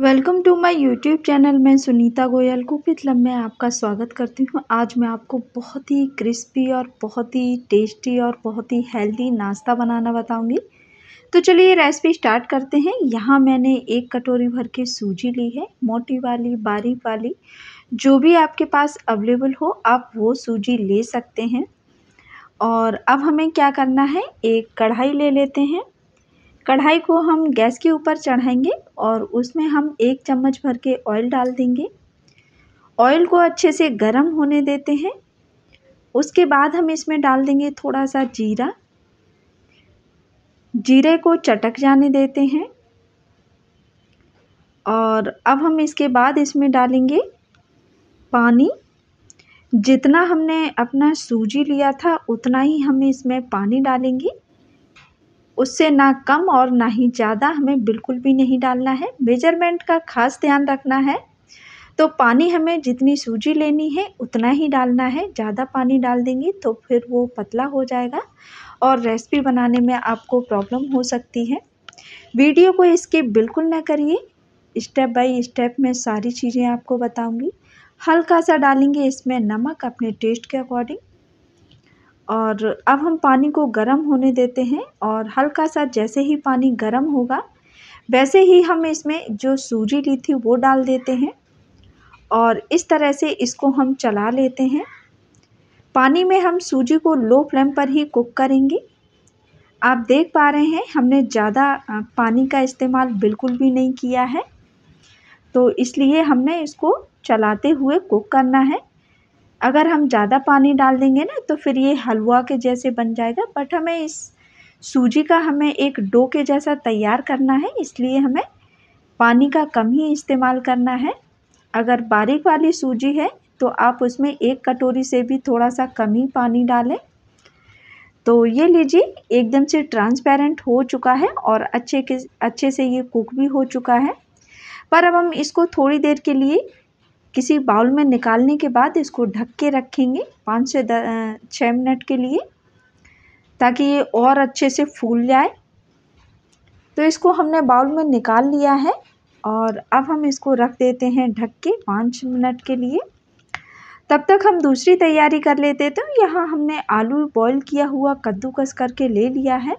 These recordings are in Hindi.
welcome to my YouTube channel मैं सुनीता गोयल कुपित क्लब में आपका स्वागत करती हूँ आज मैं आपको बहुत ही क्रिस्पी और बहुत ही टेस्टी और बहुत ही हेल्दी नाश्ता बनाना बताऊँगी तो चलिए रेसिपी स्टार्ट करते हैं यहाँ मैंने एक कटोरी भर के सूजी ली है मोटी वाली बारीक वाली जो भी आपके पास अवेलेबल हो आप वो सूजी ले सकते हैं और अब हमें क्या करना है एक कढ़ाई ले लेते हैं कढ़ाई को हम गैस के ऊपर चढ़ाएंगे और उसमें हम एक चम्मच भर के ऑयल डाल देंगे ऑयल को अच्छे से गर्म होने देते हैं उसके बाद हम इसमें डाल देंगे थोड़ा सा जीरा जीरे को चटक जाने देते हैं और अब हम इसके बाद इसमें डालेंगे पानी जितना हमने अपना सूजी लिया था उतना ही हम इसमें पानी डालेंगे उससे ना कम और ना ही ज़्यादा हमें बिल्कुल भी नहीं डालना है मेजरमेंट का खास ध्यान रखना है तो पानी हमें जितनी सूजी लेनी है उतना ही डालना है ज़्यादा पानी डाल देंगे तो फिर वो पतला हो जाएगा और रेसिपी बनाने में आपको प्रॉब्लम हो सकती है वीडियो को इसके बिल्कुल ना करिए स्टेप बाय स्टेप में सारी चीज़ें आपको बताऊंगी हल्का सा डालेंगे इसमें नमक अपने टेस्ट के अकॉर्डिंग और अब हम पानी को गर्म होने देते हैं और हल्का सा जैसे ही पानी गर्म होगा वैसे ही हम इसमें जो सूजी ली थी वो डाल देते हैं और इस तरह से इसको हम चला लेते हैं पानी में हम सूजी को लो फ्लेम पर ही कुक करेंगे आप देख पा रहे हैं हमने ज़्यादा पानी का इस्तेमाल बिल्कुल भी नहीं किया है तो इसलिए हमने इसको चलाते हुए कुक करना है अगर हम ज़्यादा पानी डाल देंगे ना तो फिर ये हलवा के जैसे बन जाएगा बट हमें इस सूजी का हमें एक डो के जैसा तैयार करना है इसलिए हमें पानी का कम ही इस्तेमाल करना है अगर बारीक वाली सूजी है तो आप उसमें एक कटोरी से भी थोड़ा सा कम ही पानी डालें तो ये लीजिए एकदम से ट्रांसपेरेंट हो चुका है और अच्छे के अच्छे से ये कुक भी हो चुका है पर अब हम इसको थोड़ी देर के लिए किसी बाउल में निकालने के बाद इसको ढक के रखेंगे पाँच से छः मिनट के लिए ताकि ये और अच्छे से फूल जाए तो इसको हमने बाउल में निकाल लिया है और अब हम इसको रख देते हैं ढक के पाँच मिनट के लिए तब तक हम दूसरी तैयारी कर लेते तो यहाँ हमने आलू बॉईल किया हुआ कद्दूकस करके ले लिया है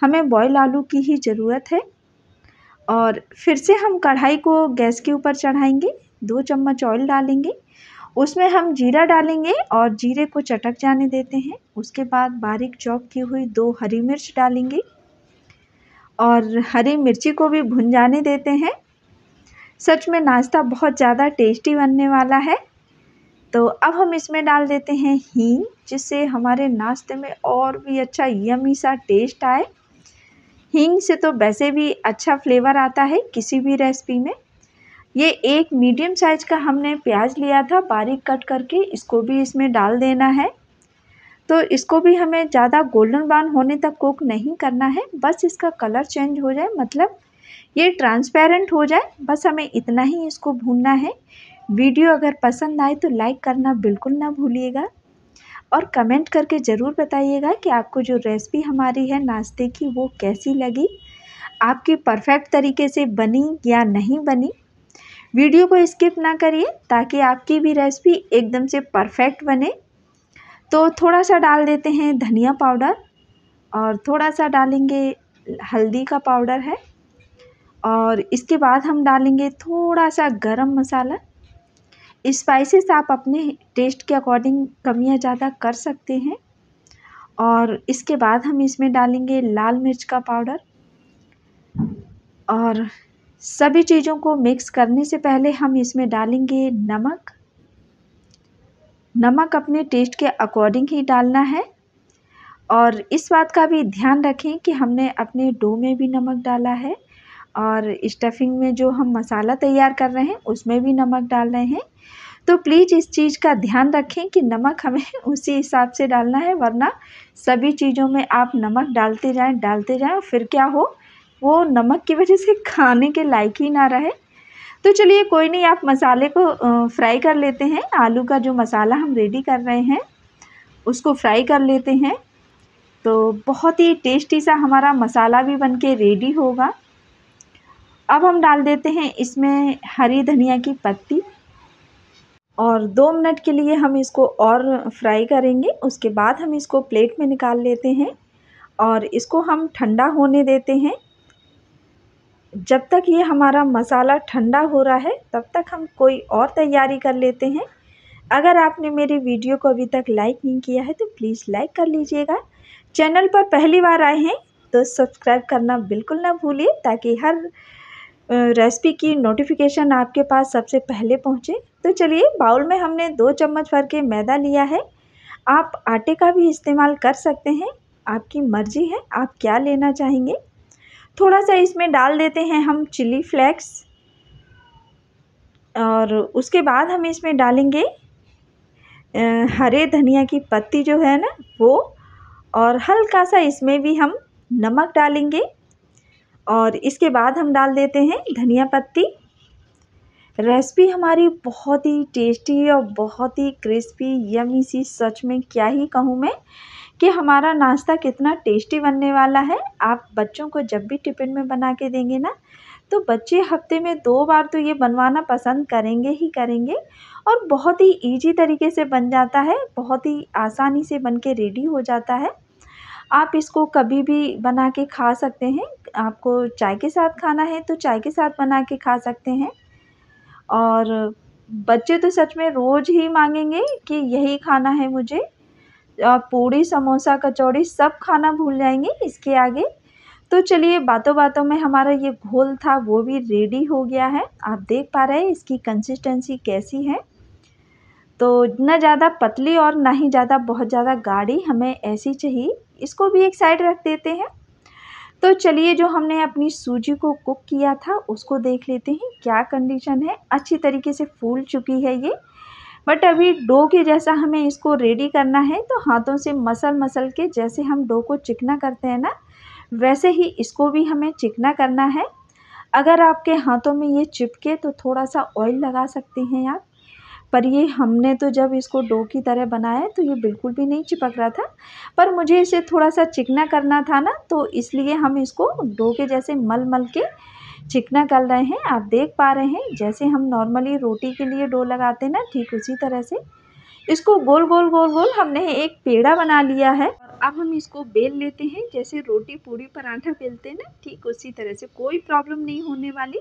हमें बॉयल आलू की ही ज़रूरत है और फिर से हम कढ़ाई को गैस के ऊपर चढ़ाएंगे दो चम्मच ऑयल डालेंगे उसमें हम जीरा डालेंगे और जीरे को चटक जाने देते हैं उसके बाद बारीक चौक की हुई दो हरी मिर्च डालेंगे और हरी मिर्ची को भी भुन जाने देते हैं सच में नाश्ता बहुत ज़्यादा टेस्टी बनने वाला है तो अब हम इसमें डाल देते हैं हींग जिससे हमारे नाश्ते में और भी अच्छा यमी सा टेस्ट आए हींग से तो वैसे भी अच्छा फ्लेवर आता है किसी भी रेसिपी में ये एक मीडियम साइज का हमने प्याज लिया था बारीक कट करके इसको भी इसमें डाल देना है तो इसको भी हमें ज़्यादा गोल्डन ब्राउन होने तक कुक नहीं करना है बस इसका कलर चेंज हो जाए मतलब ये ट्रांसपेरेंट हो जाए बस हमें इतना ही इसको भूनना है वीडियो अगर पसंद आए तो लाइक करना बिल्कुल ना भूलिएगा और कमेंट करके ज़रूर बताइएगा कि आपको जो रेसिपी हमारी है नाश्ते की वो कैसी लगी आपकी परफेक्ट तरीके से बनी या नहीं बनी वीडियो को स्किप ना करिए ताकि आपकी भी रेसिपी एकदम से परफेक्ट बने तो थोड़ा सा डाल देते हैं धनिया पाउडर और थोड़ा सा डालेंगे हल्दी का पाउडर है और इसके बाद हम डालेंगे थोड़ा सा गरम मसाला स्पाइसेस आप अपने टेस्ट के अकॉर्डिंग कमियाँ ज़्यादा कर सकते हैं और इसके बाद हम इसमें डालेंगे लाल मिर्च का पाउडर और सभी चीज़ों को मिक्स करने से पहले हम इसमें डालेंगे नमक नमक अपने टेस्ट के अकॉर्डिंग ही डालना है और इस बात का भी ध्यान रखें कि हमने अपने डो में भी नमक डाला है और स्टफिंग में जो हम मसाला तैयार कर रहे हैं उसमें भी नमक डाल रहे हैं तो प्लीज़ इस चीज़ का ध्यान रखें कि नमक हमें उसी हिसाब से डालना है वरना सभी चीज़ों में आप नमक डालते जाएं डालते जाएं फिर क्या हो वो नमक की वजह से खाने के लायक ही ना रहे तो चलिए कोई नहीं आप मसाले को फ्राई कर लेते हैं आलू का जो मसाला हम रेडी कर रहे हैं उसको फ्राई कर लेते हैं तो बहुत ही टेस्टी सा हमारा मसाला भी बन के रेडी होगा अब हम डाल देते हैं इसमें हरी धनिया की पत्ती और दो मिनट के लिए हम इसको और फ्राई करेंगे उसके बाद हम इसको प्लेट में निकाल लेते हैं और इसको हम ठंडा होने देते हैं जब तक ये हमारा मसाला ठंडा हो रहा है तब तक हम कोई और तैयारी कर लेते हैं अगर आपने मेरी वीडियो को अभी तक लाइक नहीं किया है तो प्लीज़ लाइक कर लीजिएगा चैनल पर पहली बार आए हैं तो सब्सक्राइब करना बिल्कुल ना भूलिए ताकि हर रेसिपी की नोटिफिकेशन आपके पास सबसे पहले पहुंचे तो चलिए बाउल में हमने दो चम्मच भर के मैदा लिया है आप आटे का भी इस्तेमाल कर सकते हैं आपकी मर्ज़ी है आप क्या लेना चाहेंगे थोड़ा सा इसमें डाल देते हैं हम चिली फ्लेक्स और उसके बाद हम इसमें डालेंगे हरे धनिया की पत्ती जो है ना वो और हल्का सा इसमें भी हम नमक डालेंगे और इसके बाद हम डाल देते हैं धनिया पत्ती रेसिपी हमारी बहुत ही टेस्टी और बहुत ही क्रिस्पी यमी सी सच में क्या ही कहूँ मैं कि हमारा नाश्ता कितना टेस्टी बनने वाला है आप बच्चों को जब भी टिफ़िन में बना के देंगे ना तो बच्चे हफ्ते में दो बार तो ये बनवाना पसंद करेंगे ही करेंगे और बहुत ही ईजी तरीके से बन जाता है बहुत ही आसानी से बन के रेडी हो जाता है आप इसको कभी भी बना के खा सकते हैं आपको चाय के साथ खाना है तो चाय के साथ बना के खा सकते हैं और बच्चे तो सच में रोज़ ही मांगेंगे कि यही खाना है मुझे पूड़ी समोसा कचौड़ी सब खाना भूल जाएंगे इसके आगे तो चलिए बातों बातों में हमारा ये घोल था वो भी रेडी हो गया है आप देख पा रहे हैं इसकी कंसिस्टेंसी कैसी है तो ना ज़्यादा पतली और ना ही ज़्यादा बहुत ज़्यादा गाढ़ी हमें ऐसी चाहिए इसको भी एक साइड रख देते हैं तो चलिए जो हमने अपनी सूजी को कुक किया था उसको देख लेते हैं क्या कंडीशन है अच्छी तरीके से फूल चुकी है ये बट अभी डो के जैसा हमें इसको रेडी करना है तो हाथों से मसल मसल के जैसे हम डो को चिकना करते हैं ना वैसे ही इसको भी हमें चिकना करना है अगर आपके हाथों में ये चिपके तो थोड़ा सा ऑयल लगा सकते हैं आप पर ये हमने तो जब इसको डो की तरह बनाया तो ये बिल्कुल भी नहीं चिपक रहा था पर मुझे इसे थोड़ा सा चिकना करना था ना तो इसलिए हम इसको डो के जैसे मल मल के चिकना कर रहे हैं आप देख पा रहे हैं जैसे हम नॉर्मली रोटी के लिए डो लगाते हैं ना ठीक उसी तरह से इसको गोल गोल गोल गोल हमने एक पेड़ा बना लिया है अब हम इसको बेल लेते हैं जैसे रोटी पूरी पराठा बेलते हैं ना ठीक उसी तरह से कोई प्रॉब्लम नहीं होने वाली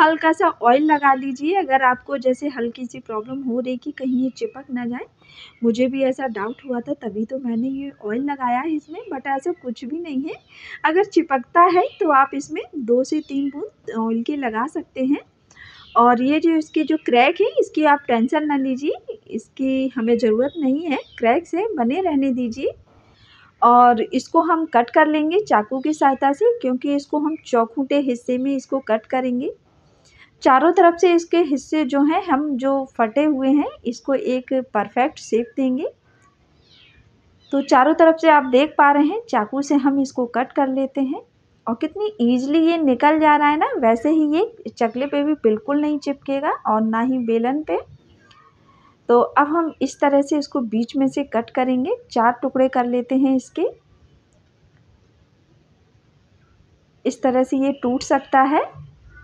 हल्का सा ऑयल लगा लीजिए अगर आपको जैसे हल्की सी प्रॉब्लम हो रही कि कहीं ये चिपक ना जाए मुझे भी ऐसा डाउट हुआ था तभी तो मैंने ये ऑयल लगाया है इसमें बट ऐसा कुछ भी नहीं है अगर चिपकता है तो आप इसमें दो से तीन बूंद ऑयल के लगा सकते हैं और ये जो इसके जो क्रैक है इसकी आप टेंशन ना लीजिए इसकी हमें ज़रूरत नहीं है क्रैक से बने रहने दीजिए और इसको हम कट कर लेंगे चाकू की सहायता से क्योंकि इसको हम चौखूटे हिस्से में इसको कट करेंगे चारों तरफ से इसके हिस्से जो हैं हम जो फटे हुए हैं इसको एक परफेक्ट शेप देंगे तो चारों तरफ से आप देख पा रहे हैं चाकू से हम इसको कट कर लेते हैं और कितनी ईजिली ये निकल जा रहा है ना वैसे ही ये चकले पे भी बिल्कुल नहीं चिपकेगा और ना ही बेलन पे तो अब हम इस तरह से इसको बीच में से कट करेंगे चार टुकड़े कर लेते हैं इसके इस तरह से ये टूट सकता है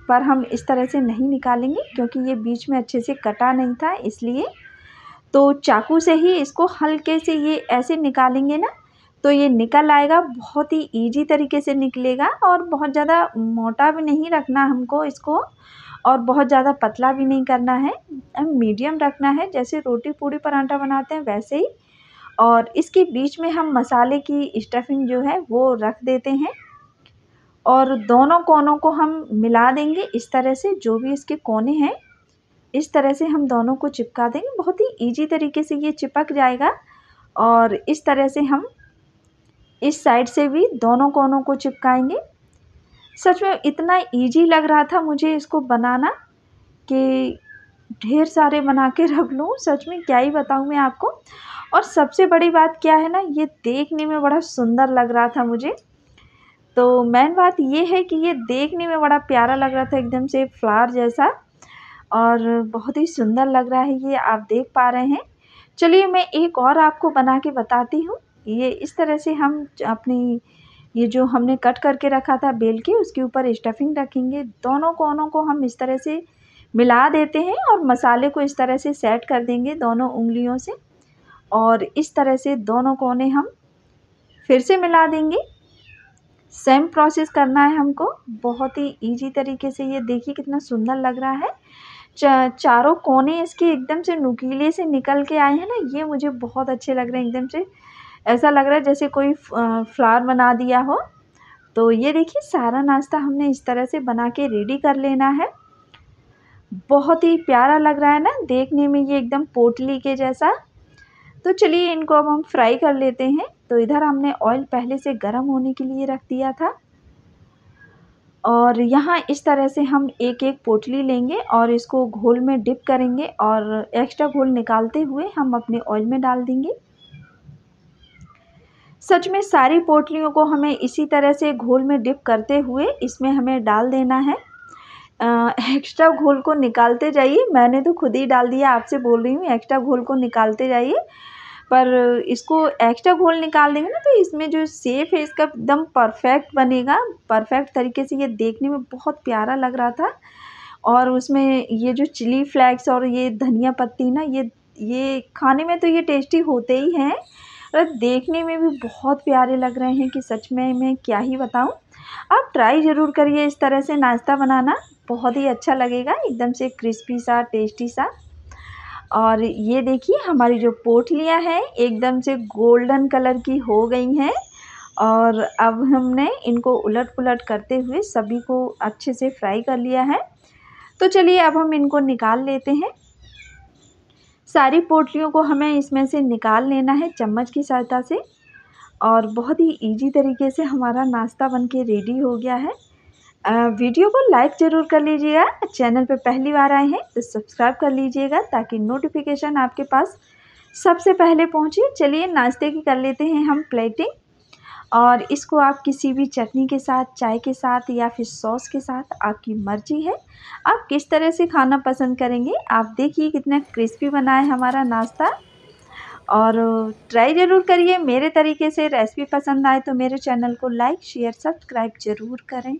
पर हम इस तरह से नहीं निकालेंगे क्योंकि ये बीच में अच्छे से कटा नहीं था इसलिए तो चाकू से ही इसको हल्के से ये ऐसे निकालेंगे ना तो ये निकल आएगा बहुत ही ईजी तरीके से निकलेगा और बहुत ज़्यादा मोटा भी नहीं रखना हमको इसको और बहुत ज़्यादा पतला भी नहीं करना है मीडियम रखना है जैसे रोटी पूड़ी परांठा बनाते हैं वैसे ही और इसके बीच में हम मसाले की स्टफिंग जो है वो रख देते हैं और दोनों कोनों को हम मिला देंगे इस तरह से जो भी इसके कोने हैं इस तरह से हम दोनों को चिपका देंगे बहुत ही ईजी तरीके से ये चिपक जाएगा और इस तरह से हम इस साइड से भी दोनों कोनों को चिपकाएंगे सच में इतना ईजी लग रहा था मुझे इसको बनाना कि ढेर सारे बना के रख लूँ सच में क्या ही बताऊँ मैं आपको और सबसे बड़ी बात क्या है ना ये देखने में बड़ा सुंदर लग रहा था मुझे तो मेन बात ये है कि ये देखने में बड़ा प्यारा लग रहा था एकदम से फ्लावर जैसा और बहुत ही सुंदर लग रहा है ये आप देख पा रहे हैं चलिए मैं एक और आपको बना के बताती हूँ ये इस तरह से हम अपनी ये जो हमने कट करके रखा था बेल के उसके ऊपर स्टफिंग रखेंगे दोनों कोनों को हम इस तरह से मिला देते हैं और मसाले को इस तरह से सेट कर देंगे दोनों उंगलियों से और इस तरह से दोनों कोने हम फिर से मिला देंगे सेम प्रोसेस करना है हमको बहुत ही इजी तरीके से ये देखिए कितना सुंदर लग रहा है चारों कोने इसके एकदम से नुकीले से निकल के आए हैं ना ये मुझे बहुत अच्छे लग रहे हैं एकदम से ऐसा लग रहा है जैसे कोई फ्लावर बना दिया हो तो ये देखिए सारा नाश्ता हमने इस तरह से बना के रेडी कर लेना है बहुत ही प्यारा लग रहा है ना देखने में ये एकदम पोटली के जैसा तो चलिए इनको अब हम फ्राई कर लेते हैं तो इधर हमने ऑयल पहले से गर्म होने के लिए रख दिया था और यहाँ इस तरह से हम एक एक पोटली लेंगे और इसको घोल में डिप करेंगे और एक्स्ट्रा घोल निकालते हुए हम अपने ऑयल में डाल देंगे सच में सारी पोटलियों को हमें इसी तरह से घोल में डिप करते हुए इसमें हमें डाल देना है एक्स्ट्रा घोल को निकालते जाइए मैंने तो खुद ही डाल दिया आपसे बोल रही हूँ एक्स्ट्रा घोल को निकालते जाइए पर इसको एक्स्ट्रा घोल निकाल देंगे ना तो इसमें जो सेफ है इसका एकदम परफेक्ट बनेगा परफेक्ट तरीके से ये देखने में बहुत प्यारा लग रहा था और उसमें ये जो चिली फ्लैक्स और ये धनिया पत्ती ना ये ये खाने में तो ये टेस्टी होते ही हैं और देखने में भी बहुत प्यारे लग रहे हैं कि सच में मैं क्या ही बताऊं आप ट्राई ज़रूर करिए इस तरह से नाश्ता बनाना बहुत ही अच्छा लगेगा एकदम से क्रिस्पी सा टेस्टी सा और ये देखिए हमारी जो पोटलियाँ हैं एकदम से गोल्डन कलर की हो गई हैं और अब हमने इनको उलट पुलट करते हुए सभी को अच्छे से फ्राई कर लिया है तो चलिए अब हम इनको निकाल लेते हैं सारी पोटलियों को हमें इसमें से निकाल लेना है चम्मच की सहायता से और बहुत ही इजी तरीके से हमारा नाश्ता बनके रेडी हो गया है वीडियो को लाइक ज़रूर कर लीजिएगा चैनल पर पहली बार आए हैं तो सब्सक्राइब कर लीजिएगा ताकि नोटिफिकेशन आपके पास सबसे पहले पहुँचे चलिए नाश्ते की कर लेते हैं हम प्लेटिंग और इसको आप किसी भी चटनी के साथ चाय के साथ या फिर सॉस के साथ आपकी मर्जी है आप किस तरह से खाना पसंद करेंगे आप देखिए कितना क्रिस्पी बना है हमारा नाश्ता और ट्राई ज़रूर करिए मेरे तरीके से रेसिपी पसंद आए तो मेरे चैनल को लाइक शेयर सब्सक्राइब ज़रूर करें